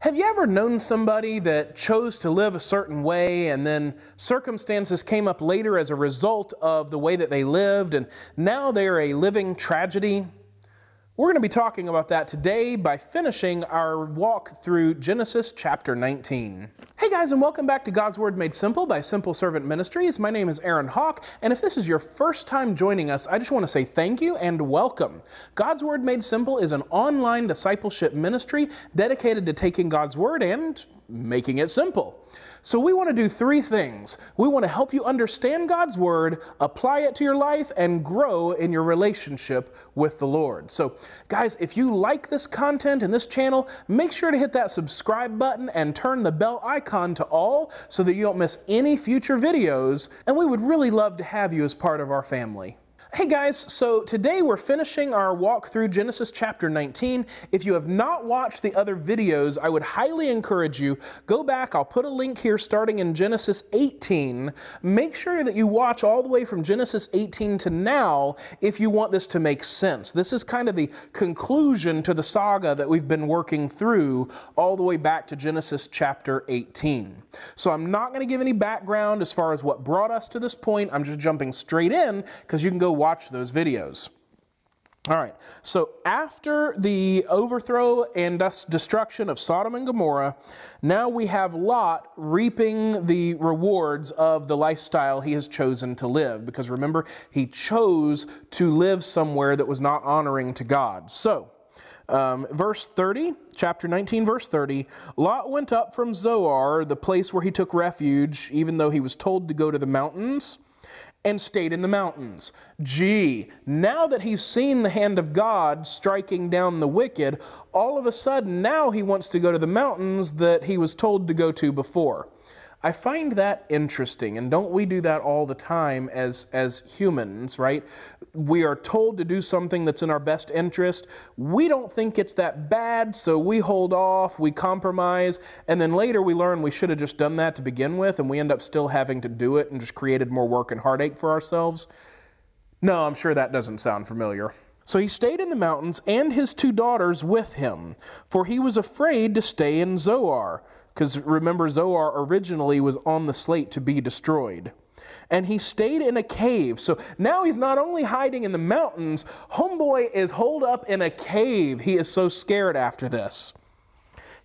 Have you ever known somebody that chose to live a certain way and then circumstances came up later as a result of the way that they lived and now they're a living tragedy? We're going to be talking about that today by finishing our walk through Genesis chapter 19. Hey guys, and welcome back to God's Word Made Simple by Simple Servant Ministries. My name is Aaron Hawk, and if this is your first time joining us, I just want to say thank you and welcome. God's Word Made Simple is an online discipleship ministry dedicated to taking God's Word and making it simple. So, we want to do three things. We want to help you understand God's Word, apply it to your life, and grow in your relationship with the Lord. So, Guys, if you like this content and this channel, make sure to hit that subscribe button and turn the bell icon to all so that you don't miss any future videos, and we would really love to have you as part of our family. Hey guys, so today we're finishing our walk through Genesis chapter 19. If you have not watched the other videos, I would highly encourage you, go back, I'll put a link here starting in Genesis 18. Make sure that you watch all the way from Genesis 18 to now if you want this to make sense. This is kind of the conclusion to the saga that we've been working through all the way back to Genesis chapter 18. So I'm not going to give any background as far as what brought us to this point. I'm just jumping straight in because you can go watch those videos. All right, so after the overthrow and thus destruction of Sodom and Gomorrah, now we have Lot reaping the rewards of the lifestyle he has chosen to live. Because remember, he chose to live somewhere that was not honoring to God. So, um, verse 30, chapter 19, verse 30 Lot went up from Zoar, the place where he took refuge, even though he was told to go to the mountains and stayed in the mountains. Gee, now that he's seen the hand of God striking down the wicked, all of a sudden now he wants to go to the mountains that he was told to go to before. I find that interesting, and don't we do that all the time as, as humans, right? We are told to do something that's in our best interest. We don't think it's that bad, so we hold off, we compromise, and then later we learn we should have just done that to begin with, and we end up still having to do it and just created more work and heartache for ourselves. No, I'm sure that doesn't sound familiar. So he stayed in the mountains and his two daughters with him, for he was afraid to stay in Zoar. Because remember, Zoar originally was on the slate to be destroyed. And he stayed in a cave. So now he's not only hiding in the mountains, Homeboy is holed up in a cave. He is so scared after this.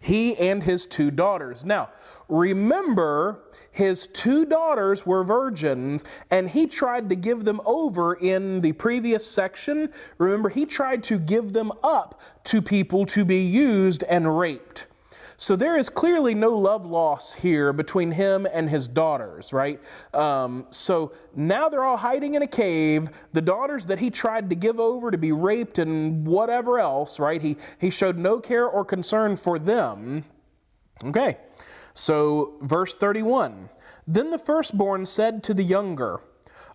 He and his two daughters. Now, remember, his two daughters were virgins, and he tried to give them over in the previous section. Remember, he tried to give them up to people to be used and raped. So there is clearly no love loss here between him and his daughters, right? Um, so now they're all hiding in a cave. The daughters that he tried to give over to be raped and whatever else, right? He, he showed no care or concern for them. Okay, so verse 31. Then the firstborn said to the younger,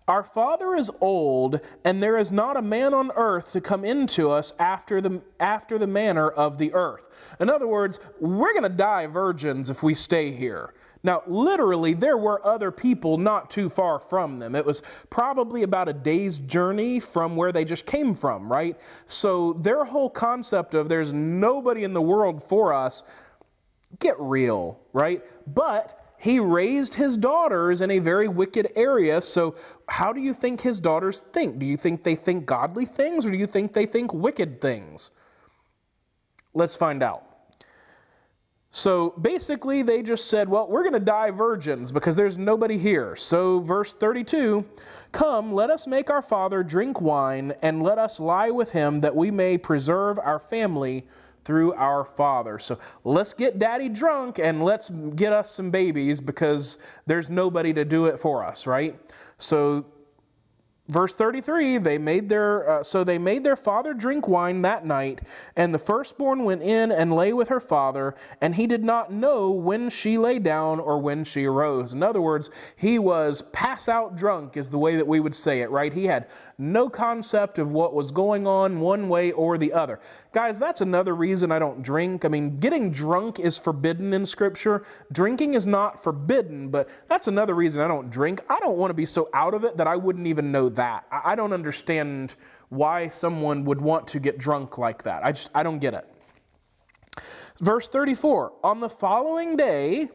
our father is old, and there is not a man on earth to come into us after the, after the manner of the earth. In other words, we're going to die virgins if we stay here. Now, literally, there were other people not too far from them. It was probably about a day's journey from where they just came from, right? So their whole concept of there's nobody in the world for us, get real, right? But he raised his daughters in a very wicked area. So, how do you think his daughters think? Do you think they think godly things or do you think they think wicked things? Let's find out. So basically, they just said, Well, we're going to die virgins because there's nobody here. So, verse 32 Come, let us make our father drink wine, and let us lie with him that we may preserve our family through our Father. So let's get daddy drunk and let's get us some babies because there's nobody to do it for us, right? So verse 33 they made their uh, so they made their father drink wine that night and the firstborn went in and lay with her father and he did not know when she lay down or when she arose in other words he was pass out drunk is the way that we would say it right he had no concept of what was going on one way or the other guys that's another reason i don't drink i mean getting drunk is forbidden in scripture drinking is not forbidden but that's another reason i don't drink i don't want to be so out of it that i wouldn't even know that. I don't understand why someone would want to get drunk like that. I just, I don't get it. Verse 34 On the following day,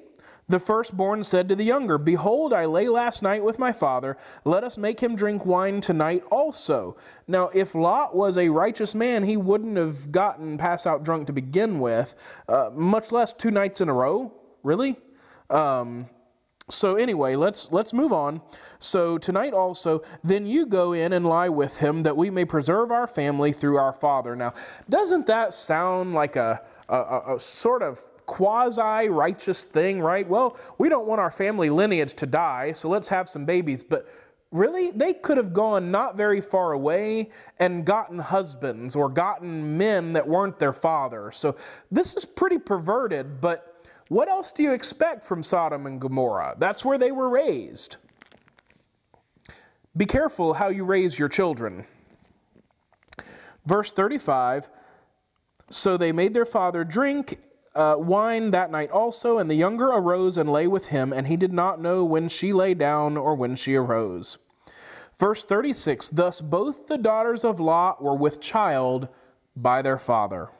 the firstborn said to the younger, Behold, I lay last night with my father. Let us make him drink wine tonight also. Now, if Lot was a righteous man, he wouldn't have gotten pass out drunk to begin with, uh, much less two nights in a row. Really? Um, so anyway, let's let's move on. So tonight also, then you go in and lie with him that we may preserve our family through our father. Now, doesn't that sound like a a, a sort of quasi righteous thing, right? Well, we don't want our family lineage to die, so let's have some babies, but really they could have gone not very far away and gotten husbands or gotten men that weren't their father. So this is pretty perverted, but what else do you expect from Sodom and Gomorrah? That's where they were raised. Be careful how you raise your children. Verse 35 So they made their father drink uh, wine that night also, and the younger arose and lay with him, and he did not know when she lay down or when she arose. Verse 36 Thus both the daughters of Lot were with child by their father.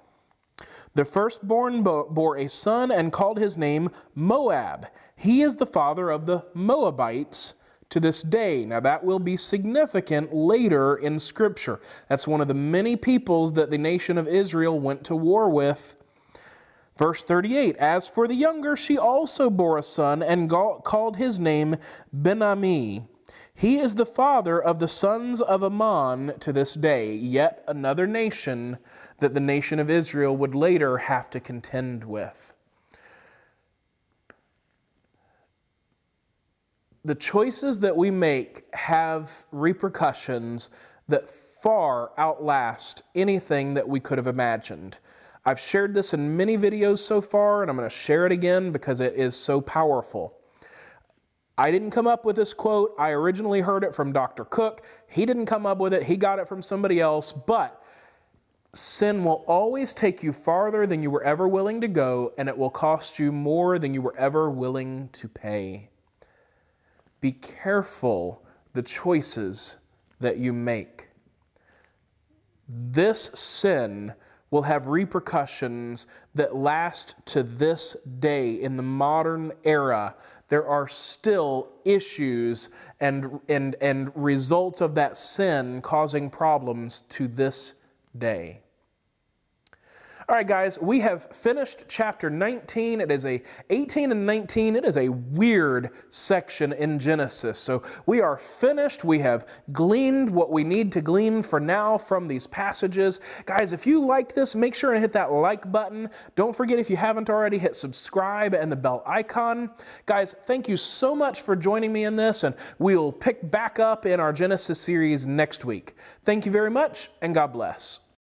The firstborn bore a son and called his name Moab. He is the father of the Moabites to this day. Now, that will be significant later in Scripture. That's one of the many peoples that the nation of Israel went to war with. Verse 38 As for the younger, she also bore a son and called his name Benami. He is the father of the sons of Ammon to this day, yet another nation that the nation of Israel would later have to contend with. The choices that we make have repercussions that far outlast anything that we could have imagined. I've shared this in many videos so far, and I'm going to share it again because it is so powerful. I didn't come up with this quote. I originally heard it from Dr. Cook. He didn't come up with it, he got it from somebody else. But sin will always take you farther than you were ever willing to go, and it will cost you more than you were ever willing to pay. Be careful the choices that you make. This sin will have repercussions that last to this day. In the modern era, there are still issues and, and, and results of that sin causing problems to this day. All right, guys, we have finished chapter 19. It is a 18 and 19. It is a weird section in Genesis. So we are finished. We have gleaned what we need to glean for now from these passages. Guys, if you liked this, make sure and hit that like button. Don't forget, if you haven't already, hit subscribe and the bell icon. Guys, thank you so much for joining me in this, and we'll pick back up in our Genesis series next week. Thank you very much, and God bless.